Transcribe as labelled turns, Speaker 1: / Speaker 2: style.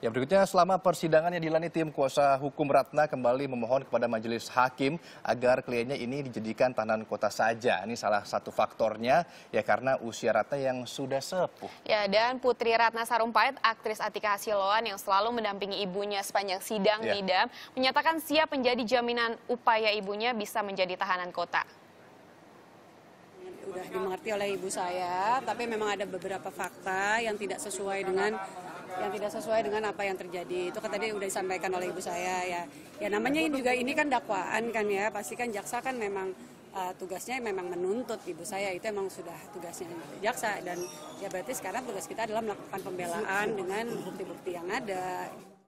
Speaker 1: Ya berikutnya selama persidangan yang dilani tim kuasa hukum Ratna kembali memohon kepada majelis hakim agar kliennya ini dijadikan tahanan kota saja. Ini salah satu faktornya ya karena usia Ratna yang sudah sepuh.
Speaker 2: Ya dan Putri Ratna Sarumpait, aktris Atika Hasiloan yang selalu mendampingi ibunya sepanjang sidang ya. Nidam, menyatakan siap menjadi jaminan upaya ibunya bisa menjadi tahanan kota
Speaker 3: udah dimengerti oleh ibu saya, tapi memang ada beberapa fakta yang tidak sesuai dengan yang tidak sesuai dengan apa yang terjadi. Itu kan tadi udah disampaikan oleh ibu saya ya. Ya namanya juga ini kan dakwaan kan ya, pasti kan jaksa kan memang uh, tugasnya memang menuntut ibu saya itu emang sudah tugasnya jaksa dan ya berarti sekarang tugas kita adalah melakukan pembelaan dengan bukti-bukti yang ada.